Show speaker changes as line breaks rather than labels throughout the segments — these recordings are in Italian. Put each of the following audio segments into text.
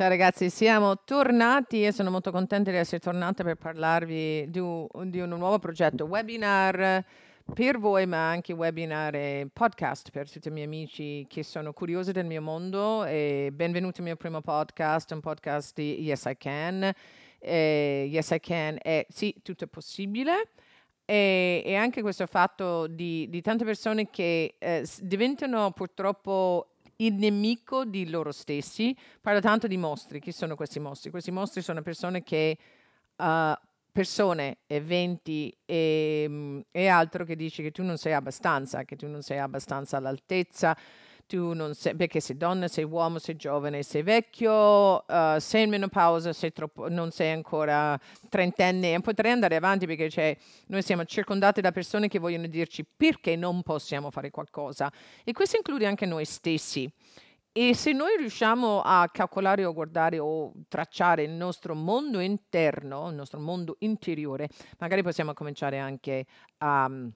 Ciao ragazzi, siamo tornati e sono molto contenta di essere tornata per parlarvi di un, di un nuovo progetto webinar per voi, ma anche webinar e podcast per tutti i miei amici che sono curiosi del mio mondo. E benvenuti al mio primo podcast, un podcast di Yes I Can. E yes I Can è sì, tutto è possibile. E, e anche questo fatto di, di tante persone che eh, diventano purtroppo il nemico di loro stessi. Parlo tanto di mostri. Chi sono questi mostri? Questi mostri sono persone che... Uh, persone, eventi e, mm, e altro che dici che tu non sei abbastanza, che tu non sei abbastanza all'altezza, tu non sei, perché sei donna, sei uomo, sei giovane, sei vecchio, uh, sei in menopausa, sei troppo, non sei ancora trentenne, e potrei andare avanti perché cioè, noi siamo circondati da persone che vogliono dirci perché non possiamo fare qualcosa. E questo include anche noi stessi. E se noi riusciamo a calcolare o guardare o tracciare il nostro mondo interno, il nostro mondo interiore, magari possiamo cominciare anche a, mm,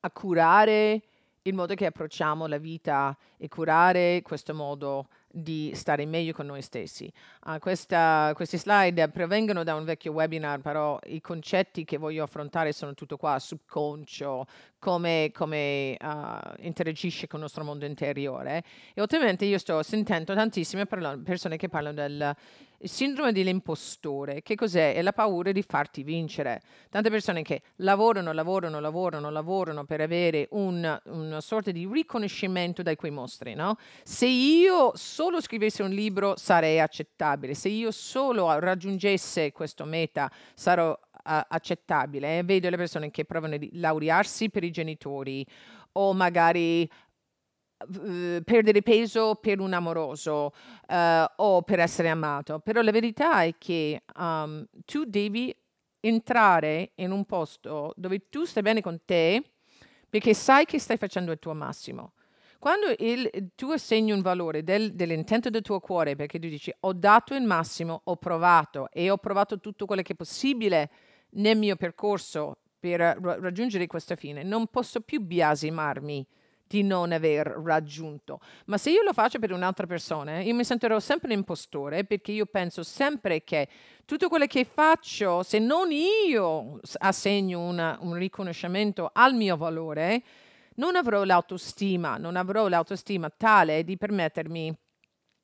a curare il modo che approcciamo la vita e curare questo modo di stare meglio con noi stessi. Uh, questa, questi slide provengono da un vecchio webinar, però i concetti che voglio affrontare sono tutto qua, subconscio, come, come uh, interagisce con il nostro mondo interiore. E ultimamente io sto sentendo tantissime persone che parlano del sindrome dell'impostore. Che cos'è? È la paura di farti vincere. Tante persone che lavorano, lavorano, lavorano, lavorano per avere una, una sorta di riconoscimento dai quei mostri, no? Se io solo scrivessi un libro sarei accettabile, se io solo raggiungesse questo meta sarò accettabile. Eh. Vedo le persone che provano di laurearsi per i genitori o magari perdere peso per un amoroso uh, o per essere amato, però la verità è che um, tu devi entrare in un posto dove tu stai bene con te perché sai che stai facendo il tuo massimo. Quando il, tu assegni un valore del, dell'intento del tuo cuore, perché tu dici ho dato il massimo, ho provato e ho provato tutto quello che è possibile nel mio percorso per raggiungere questa fine, non posso più biasimarmi di non aver raggiunto. Ma se io lo faccio per un'altra persona, eh, io mi sentirò sempre un impostore perché io penso sempre che tutto quello che faccio, se non io assegno una, un riconoscimento al mio valore, non avrò l'autostima, non avrò l'autostima tale di permettermi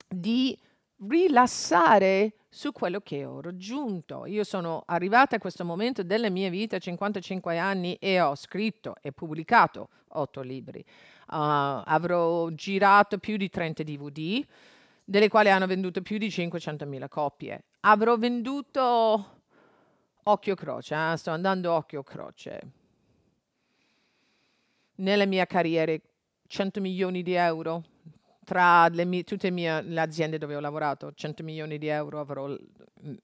di rilassare su quello che ho raggiunto. Io sono arrivata a questo momento della mia vita, 55 anni, e ho scritto e pubblicato otto libri. Uh, avrò girato più di 30 DVD, delle quali hanno venduto più di 500.000 copie. Avrò venduto occhio croce, eh? sto andando occhio croce. Nella mia carriera 100 milioni di euro tra le mie, tutte mie, le aziende dove ho lavorato, 100 milioni di euro avrò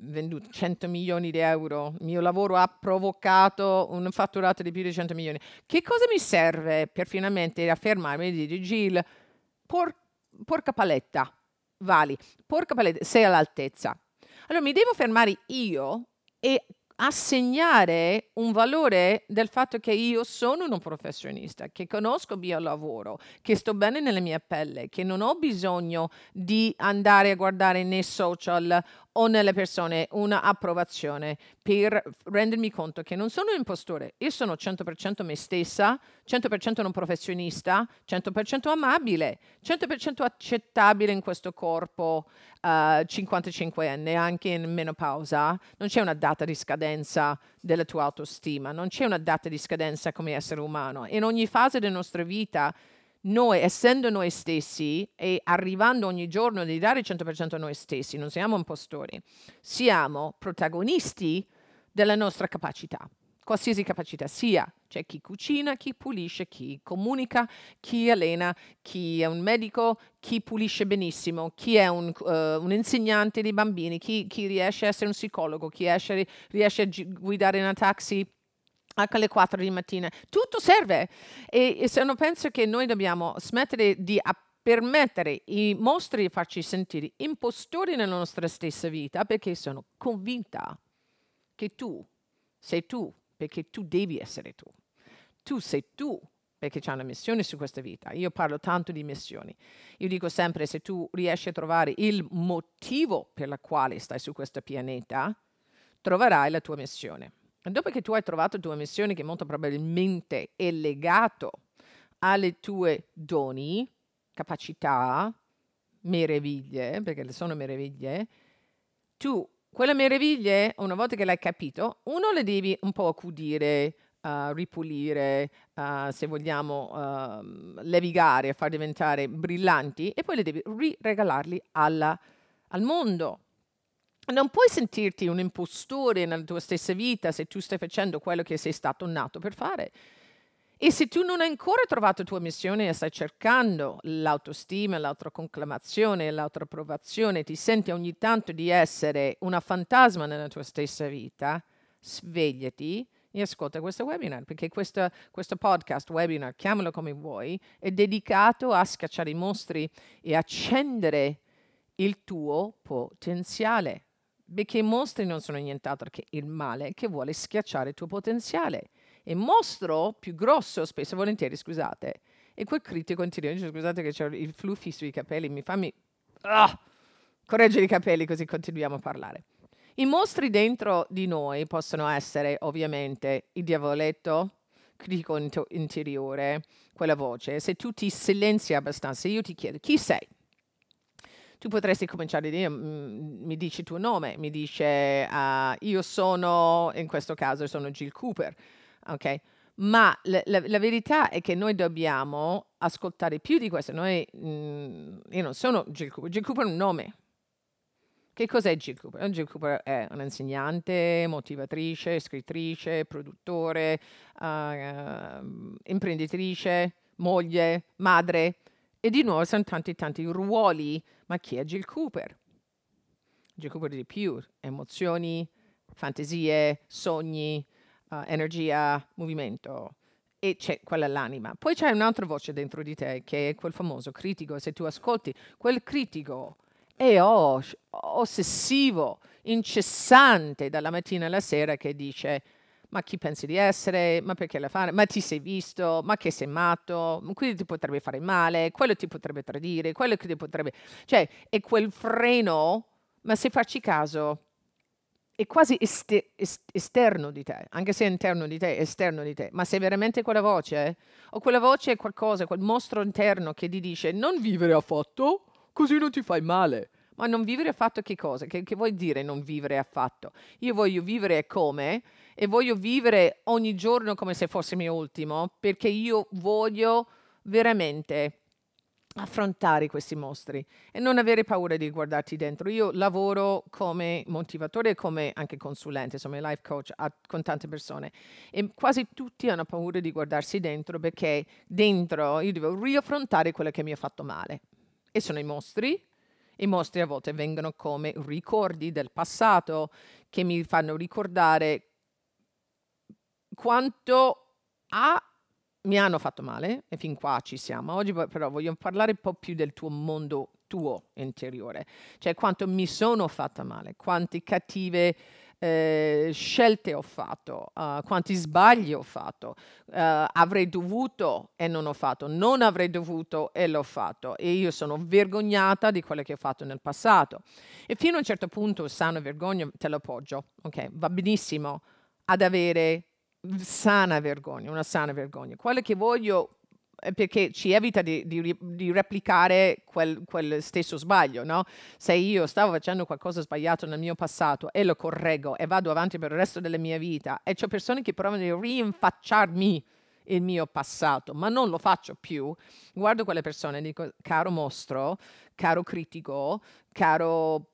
venduto, 100 milioni di euro, il mio lavoro ha provocato un fatturato di più di 100 milioni. Che cosa mi serve per finalmente affermarmi e dire Gil, por, porca paletta, vali, porca paletta, sei all'altezza. Allora mi devo fermare io e assegnare un valore del fatto che io sono un professionista, che conosco il mio lavoro, che sto bene nella mia pelle, che non ho bisogno di andare a guardare nei social o nelle persone un'approvazione per rendermi conto che non sono un impostore, io sono 100% me stessa, 100% non professionista, 100% amabile, 100% accettabile in questo corpo uh, eh, 55enne, anche in menopausa. Non c'è una data di scadenza della tua autostima, non c'è una data di scadenza come essere umano. In ogni fase della nostra vita noi, essendo noi stessi e arrivando ogni giorno di dare 100% a noi stessi, non siamo impostori, siamo protagonisti della nostra capacità, qualsiasi capacità sia. C'è chi cucina, chi pulisce, chi comunica, chi allena, chi è un medico, chi pulisce benissimo, chi è un, uh, un insegnante dei bambini, chi, chi, riesce a essere un psicologo, chi esce, riesce a guidare una taxi anche alle 4 di mattina. Tutto serve. E, e se non penso che noi dobbiamo smettere di permettere ai mostri di farci sentire impostori nella nostra stessa vita, perché sono convinta che tu sei tu, perché tu devi essere tu. Tu sei tu perché c'è una missione su questa vita. Io parlo tanto di missioni. Io dico sempre, se tu riesci a trovare il motivo per il quale stai su questo pianeta, troverai la tua missione dopo che tu hai trovato due missioni che molto probabilmente è legato alle tue doni, capacità, meraviglie, perché le sono meraviglie, tu quelle meraviglie, una volta che l'hai capito, uno le devi un po' accudire, uh, ripulire, uh, se vogliamo uh, levigare, far diventare brillanti e poi le devi riregalarli alla, al mondo non puoi sentirti un impostore nella tua stessa vita se tu stai facendo quello che sei stato nato per fare. E se tu non hai ancora trovato la tua missione e stai cercando l'autostima, l'autoconclamazione, l'autoapprovazione, ti senti ogni tanto di essere una fantasma nella tua stessa vita, svegliati e ascolta questo webinar, perché questo, questo podcast, webinar, chiamalo come vuoi, è dedicato a scacciare i mostri e accendere il tuo potenziale perché i mostri non sono nient'altro che il male che vuole schiacciare il tuo potenziale. E mostro più grosso, spesso e volentieri, scusate, e quel critico continua, dice, scusate che c'è il fluffi sui capelli, mi fammi... Ah! Correggere i capelli così continuiamo a parlare. I mostri dentro di noi possono essere ovviamente il diavoletto, critico interiore, quella voce. Se tu ti silenzi abbastanza, io ti chiedo chi sei? tu potresti cominciare a dire, mm, mi dici il tuo nome, mi dice uh, io sono, in questo caso sono Jill Cooper, ok? Ma la, la, la, verità è che noi dobbiamo ascoltare più di questo. Noi, mh, mm, io non sono Jill Cooper, Jill Cooper è un nome. Che cos'è Jill Cooper? Eh, Jill Cooper è un'insegnante, motivatrice, scrittrice, produttore, uh, imprenditrice, moglie, madre. E di nuovo sono tanti tanti ruoli, ma chi è Jill Cooper? Jill Cooper di più, emozioni, fantasie, sogni, uh, energia, movimento e c'è quella l'anima. Poi c'è un'altra voce dentro di te che è quel famoso critico, se tu ascolti, quel critico è os- ossessivo, incessante dalla mattina alla sera che dice ma chi pensi di essere, ma perché la fare, ma ti sei visto, ma che sei matto, quindi ti potrebbe fare male, quello ti potrebbe tradire, quello che ti potrebbe... Cioè, è quel freno, ma se farci caso, è quasi este, esterno di te, anche se è interno di te, esterno di te, ma se veramente quella voce, o quella voce è qualcosa, quel mostro interno che ti dice non vivere affatto, così non ti fai male. Ma non vivere affatto che cosa? Che, che vuol dire non vivere affatto? Io voglio vivere come? e voglio vivere ogni giorno come se fosse il mio ultimo, perché io voglio veramente affrontare questi mostri e non avere paura di guardarti dentro. Io lavoro come motivatore e come anche consulente, insomma life coach a, con tante persone e quasi tutti hanno paura di guardarsi dentro perché dentro io devo riaffrontare quello che mi ha fatto male e sono i mostri. I mostri a volte vengono come ricordi del passato che mi fanno ricordare quanto A mi hanno fatto male e fin qua ci siamo. Oggi però voglio parlare un po' più del tuo mondo tuo interiore, cioè quanto mi sono fatta male, quante cattive eh, scelte ho fatto, uh, quanti sbagli ho fatto, uh, avrei dovuto e non ho fatto, non avrei dovuto e l'ho fatto e io sono vergognata di quello che ho fatto nel passato. E fino a un certo punto, sano vergogna, te lo appoggio, ok? Va benissimo ad avere sana vergogna, una sana vergogna. Quello che voglio è perché ci evita di, di, di replicare quel, quel, stesso sbaglio, no? Se io stavo facendo qualcosa sbagliato nel mio passato e lo correggo e vado avanti per il resto della mia vita e c'è persone che provano a rinfacciarmi il mio passato, ma non lo faccio più, guardo quelle persone e dico, caro mostro, caro critico, caro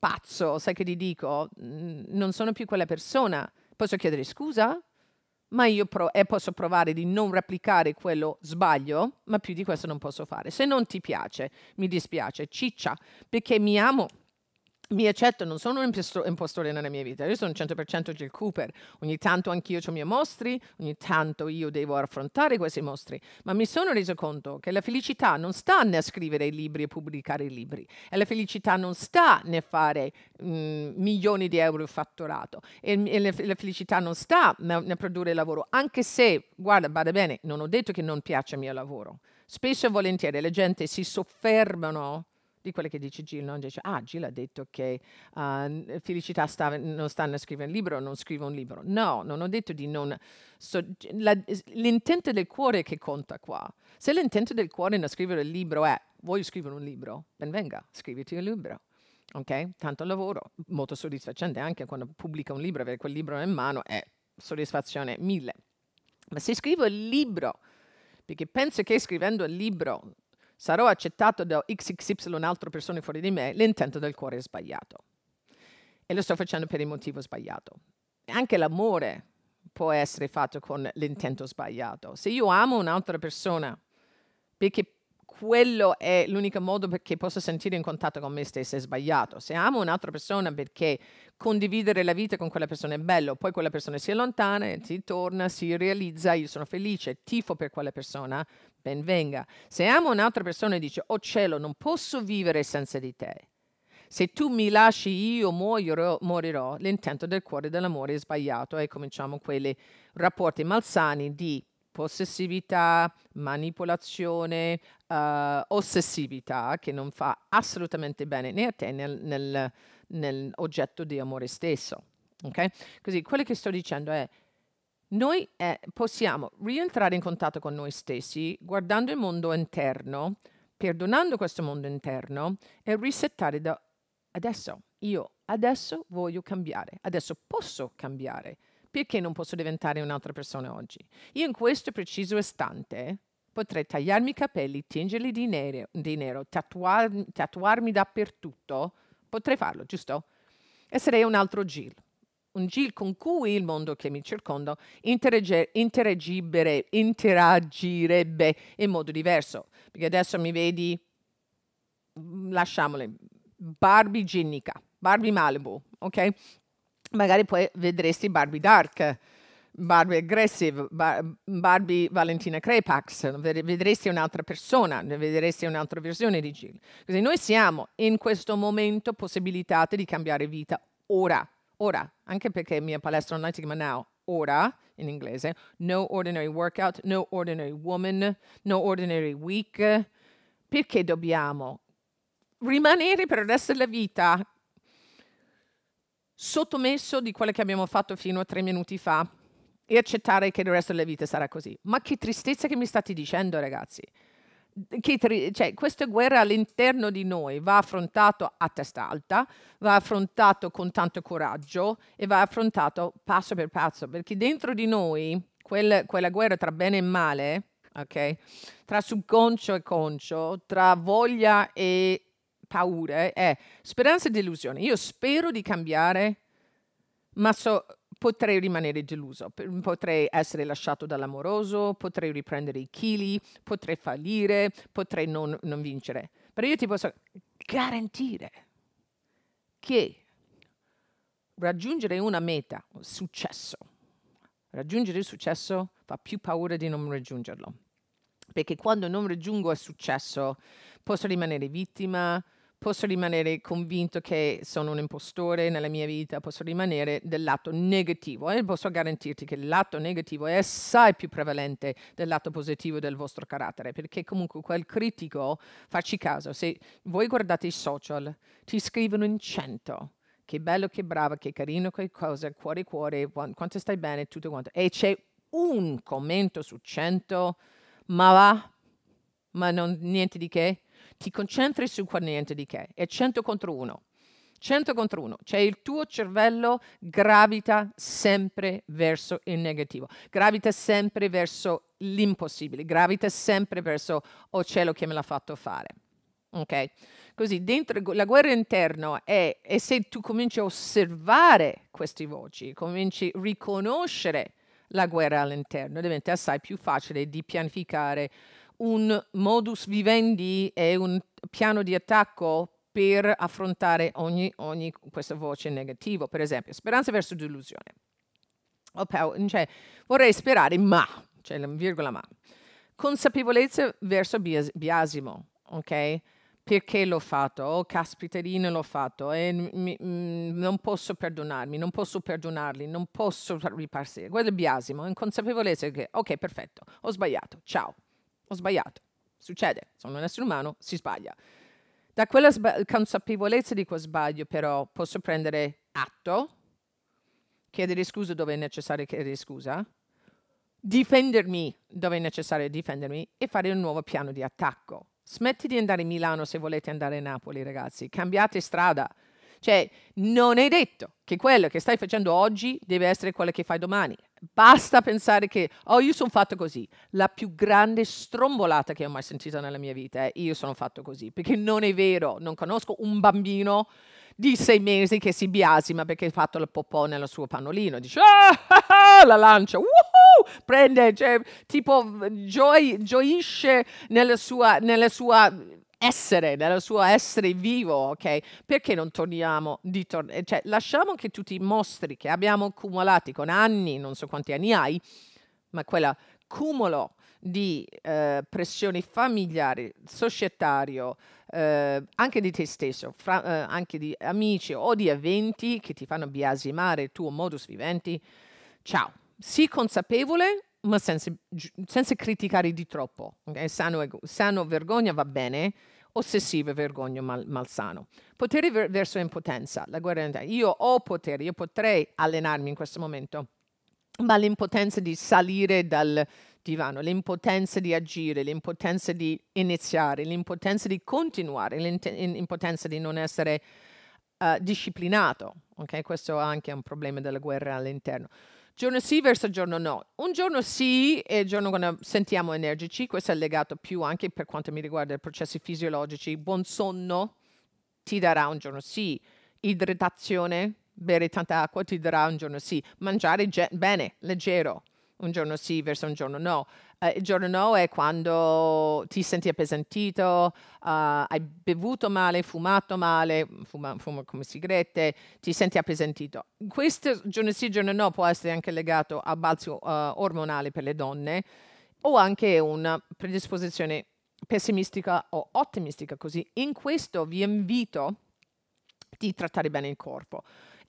pazzo, sai che ti dico, non sono più quella persona, posso chiedere scusa? ma io pro- eh, posso provare di non replicare quello sbaglio, ma più di questo non posso fare. Se non ti piace, mi dispiace, ciccia, perché mi amo mi accetto, non sono un impostore nella mia vita, io sono 100% Jill Cooper, ogni tanto anch'io ho i miei mostri, ogni tanto io devo affrontare questi mostri, ma mi sono reso conto che la felicità non sta nel scrivere i libri e pubblicare i libri, e la felicità non sta nel fare mh, mhmm, milioni di euro fatturato, e, e la, la, felicità non sta nel, nel produrre lavoro, anche se, guarda, vada bene, non ho detto che non piace il mio lavoro, spesso e volentieri la gente si soffermano di quelle che dice Gil, non dice, ah, Gil ha detto che uh, Felicità stava, non stanno a scrivere un libro, non scrivo un libro. No, non ho detto di non... So, l'intento del cuore che conta qua. Se l'intento del cuore nel scrivere il libro è, voglio scrivere un libro, ben venga, scriviti un libro. Ok? Tanto lavoro, molto soddisfacente anche quando pubblica un libro, avere quel libro in mano è soddisfazione mille. Ma se scrivo il libro, perché penso che scrivendo il libro sarò accettato da XXY un'altra persona fuori di me, l'intento del cuore è sbagliato. E lo sto facendo per il motivo sbagliato. Anche l'amore può essere fatto con l'intento sbagliato. Se io amo un'altra persona, perché quello è l'unico modo perché posso sentire in contatto con me stessa è sbagliato. Se amo un'altra persona perché condividere la vita con quella persona è bello, poi quella persona si allontana, si torna, si realizza, io sono felice, tifo per quella persona, ben venga. Se amo un'altra persona e dice, oh cielo, non posso vivere senza di te. Se tu mi lasci io muoio, morirò, l'intento del cuore dell'amore è sbagliato e cominciamo quei rapporti malsani di possessività, manipolazione, uh, ossessività che non fa assolutamente bene né a te né nel, nell'oggetto di amore stesso. Okay? Così quello che sto dicendo è noi eh, possiamo rientrare in contatto con noi stessi guardando il mondo interno, perdonando questo mondo interno e risettare da adesso. Io adesso voglio cambiare, adesso posso cambiare. Perché non posso diventare un'altra persona oggi? Io in questo preciso istante potrei tagliarmi i capelli, tingerli di nero, di nero tatuar, tatuarmi dappertutto. Potrei farlo, giusto? E sarei un altro Jill un GIL con cui il mondo che mi circonda interagirebbe in modo diverso. Perché adesso mi vedi, mm, lasciamole, Barbie ginnica, Barbie Malibu, ok? Magari poi vedresti Barbie Dark, Barbie Aggressive, Barbie Valentina Crepax, vedresti un'altra persona, vedresti un'altra versione di Gil. Così noi siamo in questo momento possibilitate di cambiare vita ora ora, anche perché mia palestra online si chiama Now, ora in inglese, no ordinary workout, no ordinary woman, no ordinary week, perché dobbiamo rimanere per il resto della vita sottomesso di quello che abbiamo fatto fino a tre minuti fa e accettare che il resto della vita sarà così. Ma che tristezza che mi state dicendo, ragazzi. Che, cioè, questa guerra all'interno di noi va affrontata a testa alta, va affrontata con tanto coraggio e va affrontata passo per passo, perché dentro di noi quel, quella guerra tra bene e male, okay, tra subconscio e concio, tra voglia e paure, è speranza e delusione. Io spero di cambiare, ma so, potrei rimanere deluso, potrei essere lasciato dall'amoroso, potrei riprendere i chili, potrei fallire, potrei non, non vincere. Però io ti posso garantire che raggiungere una meta, un successo, raggiungere il successo fa più paura di non raggiungerlo. Perché quando non raggiungo il successo posso rimanere vittima, posso rimanere convinto che sono un impostore nella mia vita, posso rimanere del lato negativo e posso garantirti che il lato negativo è assai più prevalente del lato positivo del vostro carattere, perché comunque quel critico, facci caso, se voi guardate i social, ti scrivono in cento che bello, che brava, che carino, che cosa, cuore, cuore, quanto stai bene, tutto quanto. E c'è un commento su cento, ma va, ma non, niente di che ti concentri su qua niente di che, è 100 contro 1. 100 contro 1, cioè il tuo cervello gravita sempre verso il negativo, gravita sempre verso l'impossibile, gravita sempre verso oh cielo che me l'ha fatto fare. Ok? Così dentro la guerra interna è e se tu cominci a osservare queste voci, cominci a riconoscere la guerra all'interno, diventa assai più facile di pianificare un modus vivendi e un piano di attacco per affrontare ogni, ogni questa voce negativa. Per esempio, speranza verso delusione. Oh, cioè, vorrei sperare, ma, cioè la virgola ma. Consapevolezza verso biasimo, ok? Perché l'ho fatto? Oh, caspiterina, l'ho fatto. E mi, mh, mm, non posso perdonarmi, non posso perdonarli, non posso riparsire. Quello è biasimo, inconsapevolezza ok, perfetto, ho sbagliato, ciao ho sbagliato. Succede, sono un essere umano, si sbaglia. Da quella consapevolezza di quel sbaglio però posso prendere atto, chiedere scusa dove è necessario chiedere scusa, difendermi dove è necessario difendermi e fare un nuovo piano di attacco. Smetti di andare a Milano se volete andare a Napoli, ragazzi, cambiate strada. Cioè, non è detto che quello che stai facendo oggi deve essere quello che fai domani. Basta pensare che, oh, io sono fatto così. La più grande strombolata che ho mai sentito nella mia vita è io sono fatto così, perché non è vero, non conosco un bambino di sei mesi che si biasima perché ha fatto il popò nel suo pannolino. Dice, ah, ah, la lancia, woohoo! prende, cioè, tipo, gioisce nella sua, nella sua essere, nella sua essere vivo, ok? Perché non torniamo di tornare? Eh, cioè, lasciamo che tutti i mostri che abbiamo accumulati con anni, non so quanti anni hai, ma quel cumulo di eh, pressioni familiari, societario, eh, anche di te stesso, fra, eh, anche di amici o di eventi che ti fanno biasimare il tuo modus vivendi. Ciao, sii consapevole ma senza, senza, criticare di troppo. Okay? Sano, sano, vergogna va bene, ossessiva vergogna mal, malsano. Potere ver verso impotenza, la guerra interna. Io ho potere, io potrei allenarmi in questo momento, ma l'impotenza di salire dal divano, l'impotenza di agire, l'impotenza di iniziare, l'impotenza di continuare, l'impotenza di non essere uh, disciplinato. Okay? Questo è anche un problema della guerra all'interno giorno sì verso giorno no. Un giorno sì è il giorno quando sentiamo energici, questo è legato più anche per quanto mi riguarda i processi fisiologici. Buon sonno ti darà un giorno sì, idratazione, bere tanta acqua ti darà un giorno sì, mangiare bene, leggero, un giorno sì verso un giorno no. Uh, il giorno no è quando ti senti appesantito, uh, hai bevuto male, fumato male, fuma, fuma come sigarette, ti senti appesantito. Questo giorno sì, giorno no può essere anche legato a balzo uh, ormonale per le donne o anche una predisposizione pessimistica o ottimistica così. In questo vi invito di trattare bene il corpo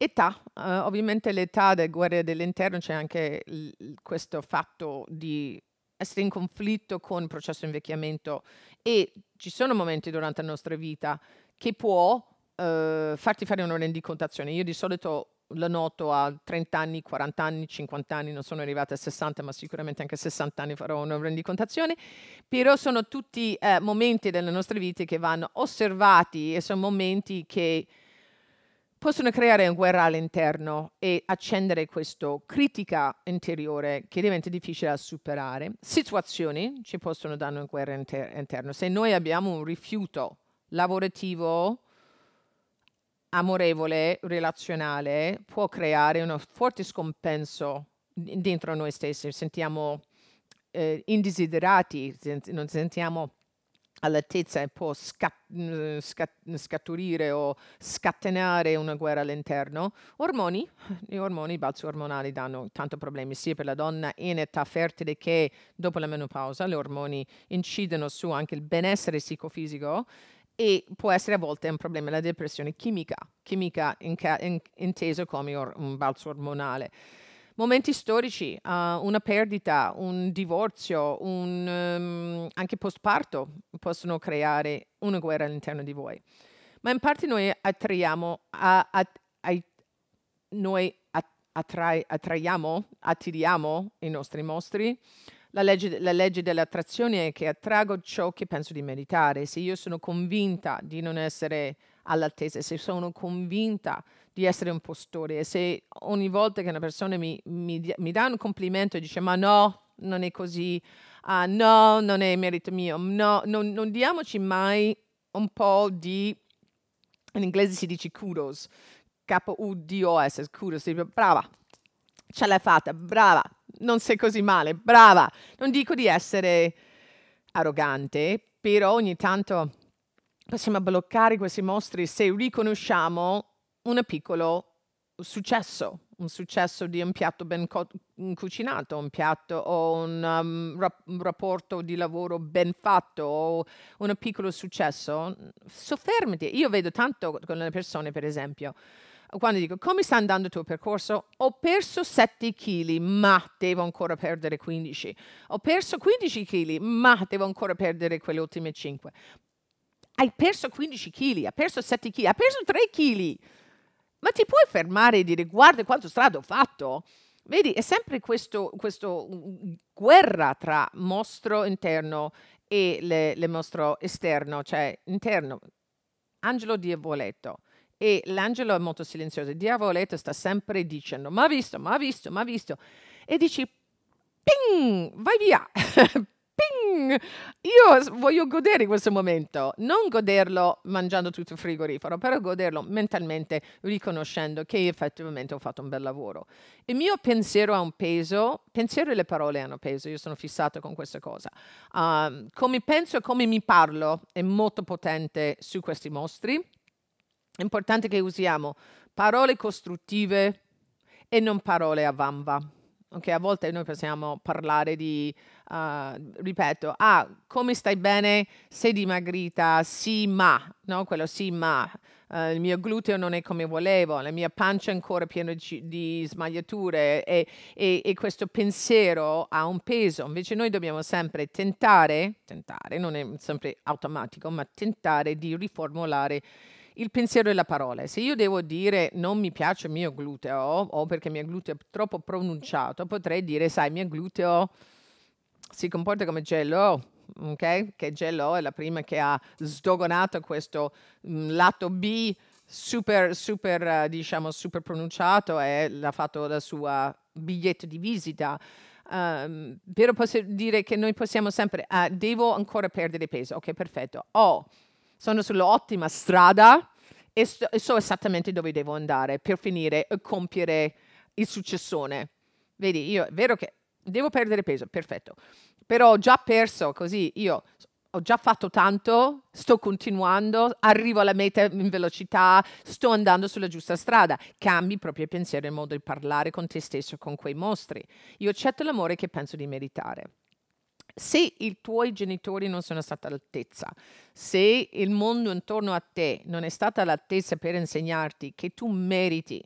Età, eh, ovviamente l'età del guerriere dell'interno c'è anche l- questo fatto di essere in conflitto con il processo di invecchiamento e ci sono momenti durante la nostra vita che può eh, farti fare una rendicontazione. Io di solito la noto a 30 anni, 40 anni, 50 anni, non sono arrivata a 60, ma sicuramente anche a 60 anni farò una rendicontazione, però sono tutti eh, momenti delle nostre vite che vanno osservati e sono momenti che possono creare guerra all'interno e accendere questa critica interiore che diventa difficile da superare. Situazioni ci possono dare una guerra inter- interna. Se noi abbiamo un rifiuto lavorativo, amorevole, relazionale, può creare uno forte scompenso dentro noi stessi. Sentiamo eh, indesiderati, non sentiamo all'altezza e può scat- mm, scat- scaturire o scatenare una guerra all'interno. Ormoni, gli ormoni, i balzi ormonali danno tanti problemi sia per la donna in età fertile che dopo la menopausa. Gli ormoni incidono su anche il benessere psicofisico e può essere a volte un problema la depressione chimica, chimica inca- in- inteso come or- un balzo ormonale. Momenti storici, uh, una perdita, un divorzio, un, um, anche postparto possono creare una guerra all'interno di voi. Ma in parte noi attraiamo, a, a, a, noi attrai, attraiamo, attiriamo i nostri mostri. La legge, la legge dell'attrazione è che attrago ciò che penso di meritare. Se io sono convinta di non essere all'altezza, se sono convinta di essere un postore. E Se ogni volta che una persona mi, mi, mi dà un complimento e dice ma no, non è così, ah, no, non è merito mio, no, non, non diamoci mai un po' di, in inglese si dice kudos, K-U-D-O-S, kudos, brava, ce l'hai fatta, brava, non sei così male, brava. Non dico di essere arrogante, però ogni tanto possiamo bloccare questi mostri se riconosciamo un piccolo successo, un successo di un piatto ben co- cucinato, un piatto o un, um, rap- rapporto di lavoro ben fatto o un piccolo successo, soffermati. Io vedo tanto con le persone, per esempio, quando dico come sta andando il tuo percorso, ho perso 7 kg, ma devo ancora perdere 15. Ho perso 15 kg, ma devo ancora perdere quelle ultime 5. Hai perso 15 kg, hai perso 7 kg, hai perso 3 kg ma ti puoi fermare e dire guarda quanto strada ho fatto? Vedi, è sempre questa mm, mm, guerra tra mostro interno e le, le mostro esterno, cioè interno, angelo diavoletto. E l'angelo è molto silenzioso, il diavoletto sta sempre dicendo, ma ha visto, ma ha visto, ma ha visto. E dici, ping, vai via, ping! Io voglio godere questo momento, non goderlo mangiando tutto il frigorifero, però goderlo mentalmente riconoscendo che effettivamente ho fatto un bel lavoro. Il mio pensiero ha un peso, pensiero e le parole hanno peso, io sono fissato con questa cosa. Uh, come penso e come mi parlo è molto potente su questi mostri. È importante che usiamo parole costruttive e non parole a vanva. Okay, a volte noi possiamo parlare di uh, ripeto, ah, come stai bene? Sei dimagrita? Sì, ma, no? Quello sì, ma. Uh, il mio gluteo non è come volevo, la mia pancia è ancora piena di smagliature e, e, e, questo pensiero ha un peso. Invece noi dobbiamo sempre tentare, tentare, non è sempre automatico, ma tentare di riformulare il pensiero e la parola. Se io devo dire non mi piace il mio gluteo o perché il mio gluteo è troppo pronunciato, potrei dire, sai, il mio gluteo si comporta come J.Lo, okay? che J.Lo è la prima che ha sdogonato questo mh, mm, lato B super, super, diciamo, super pronunciato e l'ha fatto la sua biglietto di visita. Um, però posso dire che noi possiamo sempre, ah, devo ancora perdere peso, ok perfetto, oh, sono sull'ottima strada e, sto, e so esattamente dove devo andare per finire e compiere il successone. Vedi, io è vero che devo perdere peso, perfetto. Però ho già perso così, io ho già fatto tanto, sto continuando, arrivo alla meta in velocità, sto andando sulla giusta strada. Cambi proprio il pensiero e il modo di parlare con te stesso, con quei mostri. Io accetto l'amore che penso di meritare. Se i tuoi genitori non sono stati all'altezza, se il mondo intorno a te non è stato all'altezza per insegnarti che tu meriti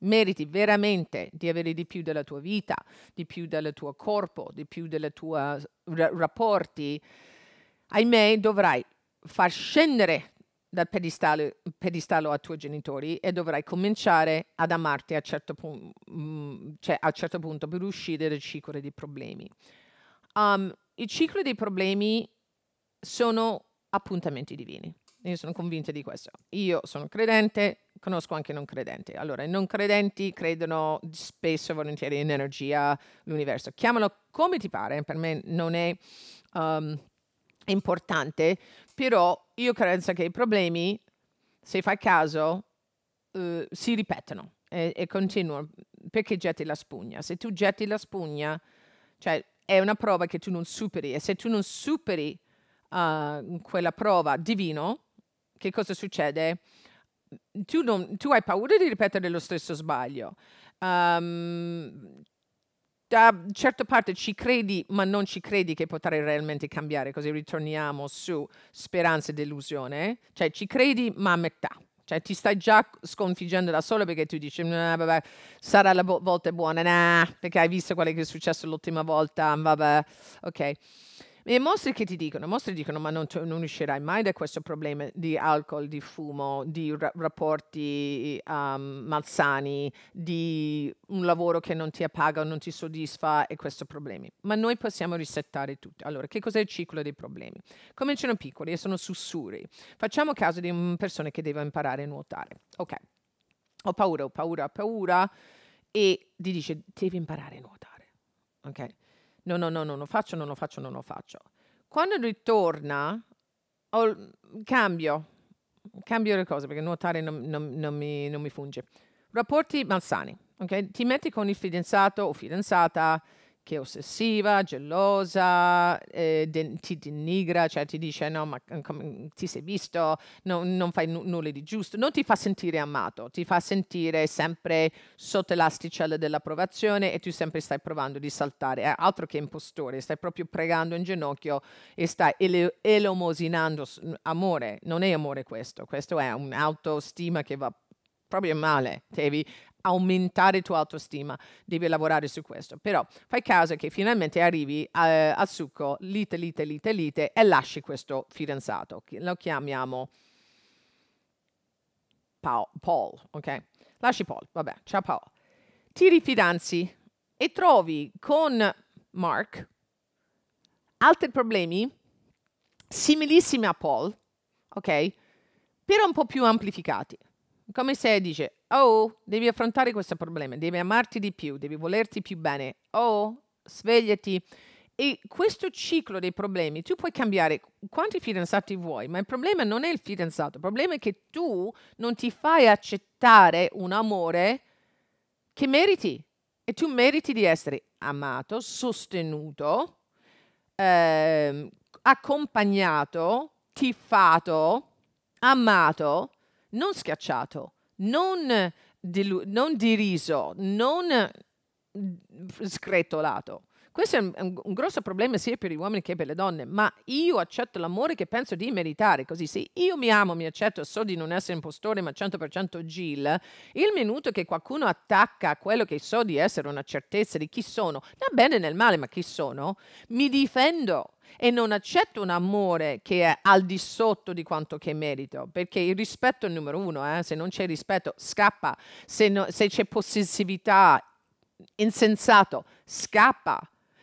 meriti veramente di avere di più della tua vita, di più del tuo corpo, di più dei tuoi rapporti, ahimè dovrai far scendere dal pedestallo, pedestalo, ai tuoi genitori e dovrai cominciare ad amarti a, certo mh, mm, cioè a un certo punto per uscire dal ciclo dei problemi. Um, il ciclo dei problemi sono appuntamenti divini. Io sono convinta di questo. Io sono credente, conosco anche non credenti. Allora, i non credenti credono spesso e volentieri in energia, l'universo. Chiamalo come ti pare, per me non è um, importante, però io credo che i problemi, se fai caso, uh, si ripetono e, e continuano. Perché getti la spugna? Se tu getti la spugna, cioè è una prova che tu non superi e se tu non superi uh, quella prova divino, che cosa succede? tu, non, tu hai paura di ripetere lo stesso sbaglio. Um, da certa parte ci credi, ma non ci credi che potrai realmente cambiare, così ritorniamo su speranza e delusione. Cioè, ci credi, ma a metà. Cioè, ti stai già sconfiggendo da solo perché tu dici, nah, vabbè, sarà la volta buona, nah, perché hai visto quello che è successo l'ultima volta, vabbè, ok. E mostri che ti dicono, mostri dicono ma non, non, uscirai mai da questo problema di alcol, di fumo, di ra- rapporti um, malsani, di un lavoro che non ti appaga o non ti soddisfa e questi problemi. Ma noi possiamo risettare tutto. Allora, che cos'è il ciclo dei problemi? Cominciano piccoli e sono sussurri. Facciamo caso di una persona che deve imparare a nuotare. Ok, ho paura, ho paura, ho paura e ti dice devi imparare a nuotare. Ok? no, no, no, non lo faccio, non lo faccio, non lo faccio. Quando ritorna, ho, cambio, cambio le cose perché nuotare non, non, non, mi, non mi funge. Rapporti malsani, ok? Ti metti con il fidanzato o fidanzata, che è ossessiva, gelosa, eh, de- ti denigra, cioè ti dice no, ma com- ti sei visto, no, non fai n- nulla di giusto, non ti fa sentire amato, ti fa sentire sempre sotto l'asticella dell'approvazione e tu sempre stai provando di saltare, è eh, altro che impostore, stai proprio pregando in ginocchio e stai ele- elomosinando amore, non è amore questo, questo è un'autostima che va proprio male, devi aumentare tua autostima, devi lavorare su questo. Però fai caso che finalmente arrivi eh, al succo, lite, lite, lite, lite, e lasci questo fidanzato. Lo chiamiamo Paul, ok? Lasci Paul, vabbè, ciao Paul. Ti rifidanzi e trovi con Mark altri problemi similissimi a Paul, ok? Però un po' più amplificati come se dice, oh, devi affrontare questo problema, devi amarti di più, devi volerti più bene, oh, svegliati. E questo ciclo dei problemi, tu puoi cambiare quanti fidanzati vuoi, ma il problema non è il fidanzato, il problema è che tu non ti fai accettare un amore che meriti. E tu meriti di essere amato, sostenuto, eh, accompagnato, tifato, amato non schiacciato, non, non diriso, non mm, scretolato. Questo è un, un, grosso problema sia per gli uomini che per le donne, ma io accetto l'amore che penso di meritare, così se io mi amo, mi accetto, so di non essere impostore ma 100% Jill, il minuto che qualcuno attacca quello che so di essere una certezza di chi sono, nel bene e nel male, ma chi sono, mi difendo e non accetto un amore che è al di sotto di quanto che merito, perché il rispetto è il numero uno, eh? se non c'è rispetto scappa, se, no, se c'è possessività, insensato, scappa.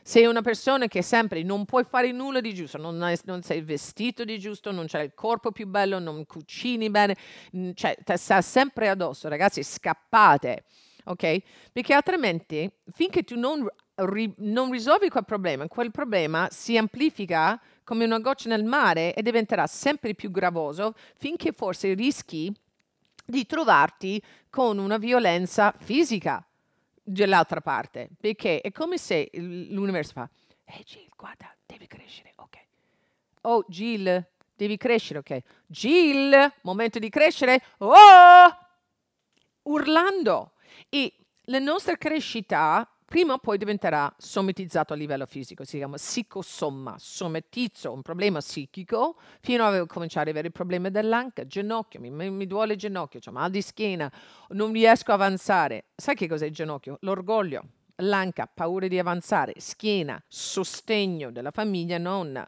Sei una persona che sempre non puoi fare nulla di giusto, non, hai, non sei vestito di giusto, non c'è il corpo più bello, non cucini bene, mm, cioè ti sta sempre addosso, ragazzi, scappate, ok? Perché altrimenti, finché tu non, ri, non risolvi quel problema, quel problema si amplifica come una goccia nel mare e diventerà sempre più gravoso finché forse rischi di trovarti con una violenza fisica dell'altra parte, perché è come se l'universo fa, ehi Jill, guarda, devi crescere, ok. Oh Jill, devi crescere, ok. Jill, momento di crescere, oh! Urlando. E la nostra crescita prima o poi diventerà somatizzato a livello fisico, si chiama psicosomma, somatizzo un problema psichico, fino a cominciare ad avere problemi dell'anca, ginocchio, mi, mi duole il ginocchio, cioè mal di schiena, non riesco a avanzare. Sai che cos'è il ginocchio? L'orgoglio, l'anca, paura di avanzare, schiena, sostegno della famiglia, nonna.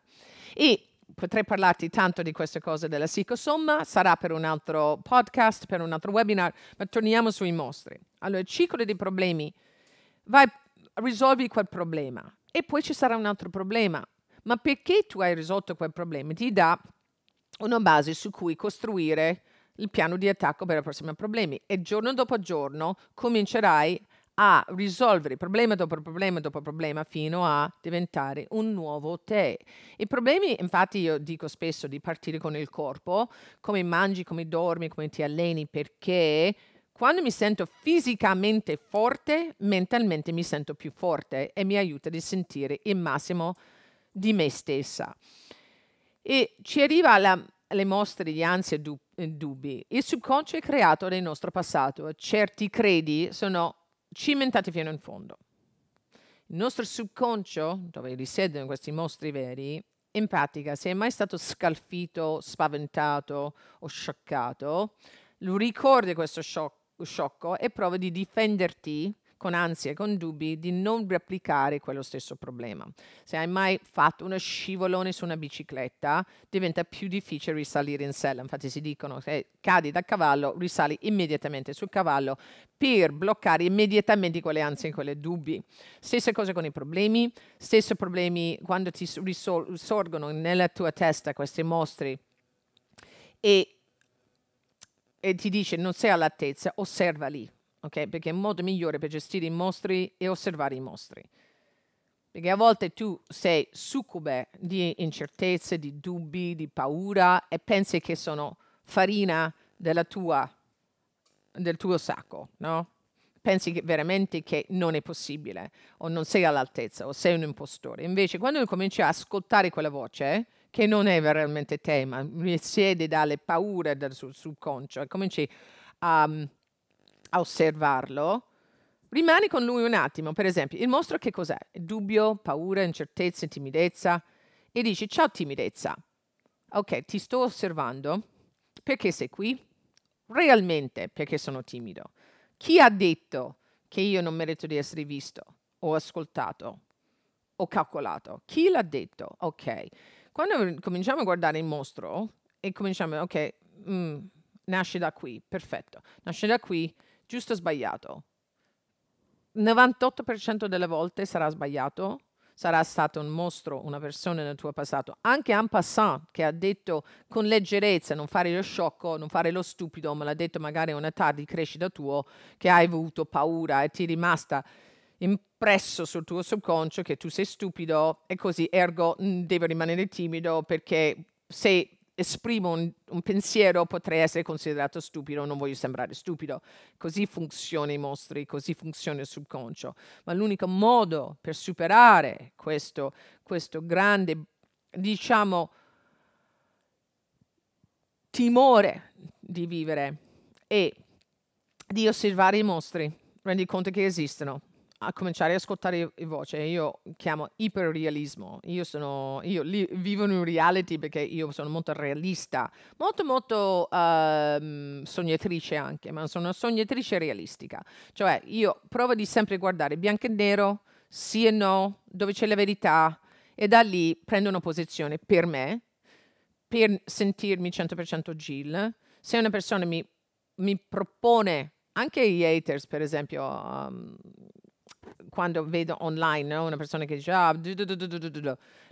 E potrei parlarti tanto di queste cose della psicosomma, sarà per un altro podcast, per un altro webinar, ma torniamo sui mostri. Allora, il ciclo dei problemi vai, risolvi quel problema e poi ci sarà un altro problema. Ma perché tu hai risolto quel problema? Ti dà una base su cui costruire il piano di attacco per i prossimi problemi e giorno dopo giorno comincerai a risolvere problema dopo problema dopo problema fino a diventare un nuovo te. I problemi, infatti, io dico spesso di partire con il corpo, come mangi, come dormi, come ti alleni, perché quando mi sento fisicamente forte, mentalmente mi sento più forte e mi aiuta a sentire il massimo di me stessa. E ci arriva alla, alle mostre di ansia e du, dubbi. Il subconscio è creato dal nostro passato. Certi credi sono cimentati fino in fondo. Il nostro subconscio, dove risiedono questi mostri veri, in pratica, se è mai stato scalfito, spaventato o scioccato, lo ricorda questo shock sciocco e provi di difenderti con ansia e con dubbi di non replicare quello stesso problema. Se hai mai fatto uno scivolone su una bicicletta, diventa più difficile risalire in sella. Infatti si dicono se cadi dal cavallo, risali immediatamente sul cavallo per bloccare immediatamente quelle ansie e quei dubbi. Stessa cosa con i problemi, stessi problemi quando ti risorgono nella tua testa queste mostre e e ti dice non sei all'altezza, osserva lì, okay? Perché è un modo migliore per gestire i mostri e osservare i mostri. Perché a volte tu sei succube di incertezze, di dubbi, di paura e pensi che sono farina tua, del tuo sacco, no? Pensi che veramente che non è possibile o non sei all'altezza o sei un impostore. Invece quando cominci a ascoltare quella voce, che non è veramente tema, siede dalle paure del subconscio e cominci a, mm, a osservarlo, rimani con lui un attimo. Per esempio, il mostro che cos'è? Dubbio, paura, incertezza, timidezza. E dici, ciao timidezza, ok, ti sto osservando, perché sei qui? Realmente perché sono timido. Chi ha detto che io non merito di essere visto o ascoltato o calcolato? Chi l'ha detto? Ok. Quando cominciamo a guardare il mostro e cominciamo, ok, mm, nasce da qui, perfetto, nasce da qui, giusto o sbagliato. 98% delle volte sarà sbagliato, sarà stato un mostro, una persona nel tuo passato. Anche un passant che ha detto con leggerezza non fare lo sciocco, non fare lo stupido, me l'ha detto magari a un'età di crescita tua, che hai avuto paura e ti è rimasta impresso sul tuo subconscio che tu sei stupido e così ergo mm, devi rimanere timido perché se esprimo un, un, pensiero potrei essere considerato stupido, non voglio sembrare stupido. Così funzionano i mostri, così funziona il subconscio. Ma l'unico modo per superare questo, questo grande, diciamo, timore di vivere è di osservare i mostri, rendi conto che esistono a cominciare a ascoltare voce, io chiamo iperrealismo. Io sono, io li, vivo in un reality perché io sono molto realista, molto, molto uh, sognatrice anche, ma sono una sognatrice realistica. Cioè, io provo di sempre guardare bianco e nero, sì e no, dove c'è la verità, e da lì prendo una posizione per me, per sentirmi 100% Jill. Se una persona mi, mi propone anche i haters, per esempio, um, quando vedo online no? una persona che dice ah, du, du, du,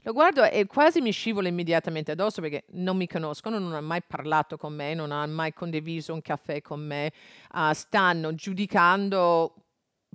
lo guardo e quasi mi scivola immediatamente addosso perché non mi conoscono, non hanno mai parlato con me, non hanno mai condiviso un caffè con me, uh, stanno giudicando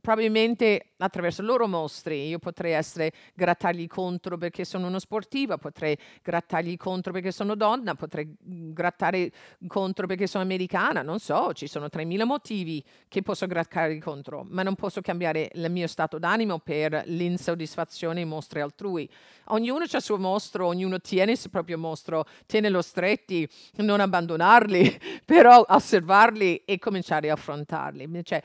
probabilmente attraverso loro mostri io potrei essere grattargli contro perché sono uno sportivo, potrei grattargli contro perché sono donna, potrei grattare contro perché sono americana, non so, ci sono 3.000 motivi che posso grattargli contro, ma non posso cambiare il mio stato d'animo per l'insoddisfazione e mostri altrui. Ognuno ha il suo mostro, ognuno tiene il suo proprio mostro, tenelo stretti, non abbandonarli, però osservarli e cominciare a affrontarli. Cioè,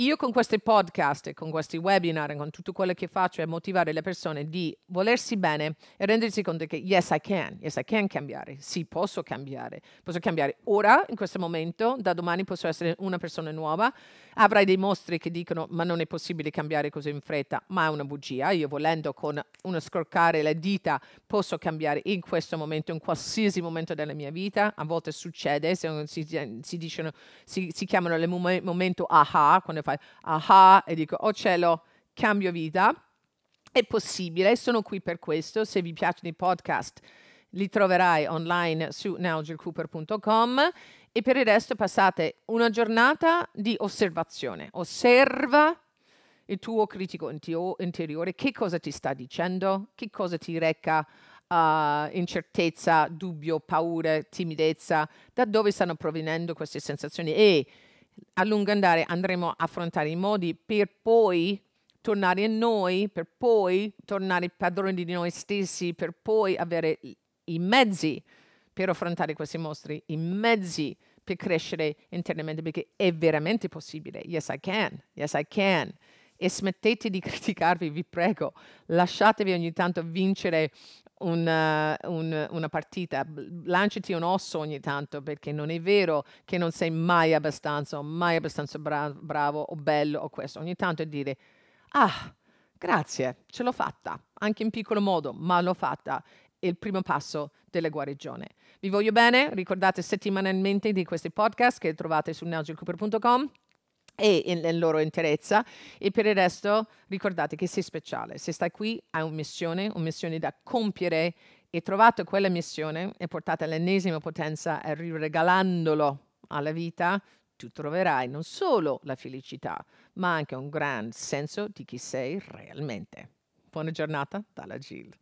io con questi podcast podcast e con questi webinar e con tutto quello che faccio è motivare le persone di volersi bene e rendersi conto che yes I can, yes I can cambiare, sì posso cambiare, posso cambiare ora, in questo momento, da domani posso essere una persona nuova, avrai dei mostri che dicono ma non è possibile cambiare così in fretta, ma è una bugia, io volendo con uno scorcare le dita posso cambiare in questo momento, in qualsiasi momento della mia vita, a volte succede, si, si, dicono, si, si chiamano il momento aha, quando fai aha e dico, oh cielo, cambio vita, è possibile, sono qui per questo, se vi piacciono i podcast li troverai online su nigel.cooper.com. e per il resto passate una giornata di osservazione, osserva il tuo critico interiore, che cosa ti sta dicendo, che cosa ti reca uh, incertezza, dubbio, paure, timidezza, da dove stanno provenendo queste sensazioni e a lungo andare andremo a affrontare i modi per poi tornare a noi, per poi tornare padroni di noi stessi, per poi avere i mezzi per affrontare questi mostri, i mezzi per crescere internamente, perché è veramente possibile. Yes, I can. Yes, I can. E smettete di criticarvi, vi prego. Lasciatevi ogni tanto vincere una, eh, un, una partita, lanciati un osso ogni tanto perché non è vero che non sei mai abbastanza, o mai abbastanza bra- bravo o bello o questo, ogni tanto è dire, ah, grazie, ce l'ho fatta, anche in piccolo modo, ma l'ho fatta È il primo passo della guarigione. Vi voglio bene, ricordate settimanalmente di questi podcast che trovate su neogilcooper.com e nella loro interezza e per il resto ricordate che sei speciale, se stai qui hai una missione, una missione da compiere e trovate quella missione e portate all'ennesima potenza e riregalandolo alla vita, tu troverai non solo la felicità, ma anche un gran senso di chi sei realmente. Buona giornata dalla Gil.